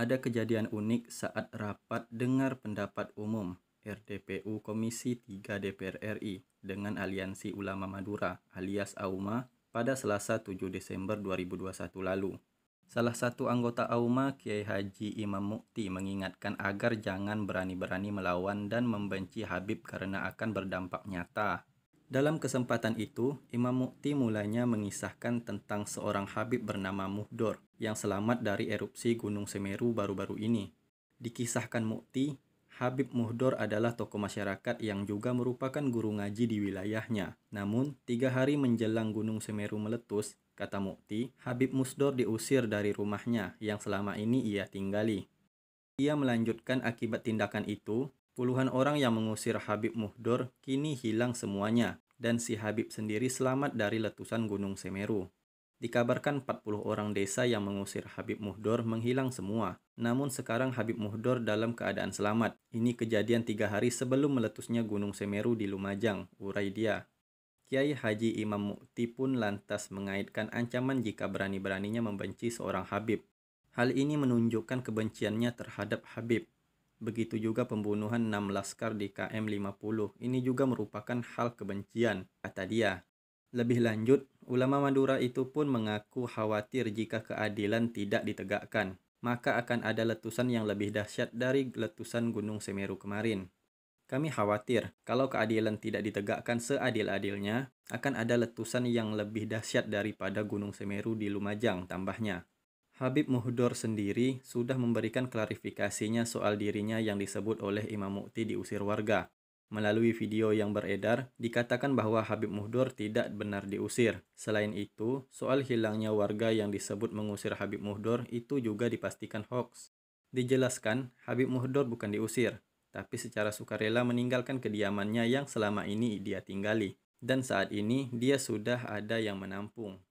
Ada kejadian unik saat rapat dengar pendapat umum RDPU Komisi 3 DPR RI dengan Aliansi Ulama Madura alias AUMA pada Selasa 7 Desember 2021 lalu. Salah satu anggota AUMA, Kiai Haji Imam Mukti mengingatkan agar jangan berani-berani melawan dan membenci Habib karena akan berdampak nyata dalam kesempatan itu, Imam Mukti mulanya mengisahkan tentang seorang Habib bernama Muhdor yang selamat dari erupsi Gunung Semeru baru-baru ini. Dikisahkan Mukti, Habib Muhdor adalah tokoh masyarakat yang juga merupakan guru ngaji di wilayahnya. Namun, tiga hari menjelang Gunung Semeru meletus, kata Mukti, Habib Musdor diusir dari rumahnya yang selama ini ia tinggali. Ia melanjutkan akibat tindakan itu, Puluhan orang yang mengusir Habib Muhdor kini hilang semuanya dan si Habib sendiri selamat dari letusan Gunung Semeru. Dikabarkan 40 orang desa yang mengusir Habib Muhdor menghilang semua. Namun sekarang Habib Muhdor dalam keadaan selamat. Ini kejadian tiga hari sebelum meletusnya Gunung Semeru di Lumajang, urai dia. Kiai Haji Imam Mukti pun lantas mengaitkan ancaman jika berani-beraninya membenci seorang Habib. Hal ini menunjukkan kebenciannya terhadap Habib. Begitu juga pembunuhan 6 laskar di KM50. Ini juga merupakan hal kebencian, kata dia. Lebih lanjut, ulama Madura itu pun mengaku khawatir jika keadilan tidak ditegakkan, maka akan ada letusan yang lebih dahsyat dari letusan Gunung Semeru kemarin. Kami khawatir kalau keadilan tidak ditegakkan seadil-adilnya, akan ada letusan yang lebih dahsyat daripada Gunung Semeru di Lumajang, tambahnya. Habib Muhdor sendiri sudah memberikan klarifikasinya soal dirinya yang disebut oleh Imam Mukti diusir warga. Melalui video yang beredar, dikatakan bahwa Habib Muhdor tidak benar diusir. Selain itu, soal hilangnya warga yang disebut mengusir Habib Muhdor itu juga dipastikan hoax. Dijelaskan, Habib Muhdor bukan diusir, tapi secara sukarela meninggalkan kediamannya yang selama ini dia tinggali. Dan saat ini, dia sudah ada yang menampung.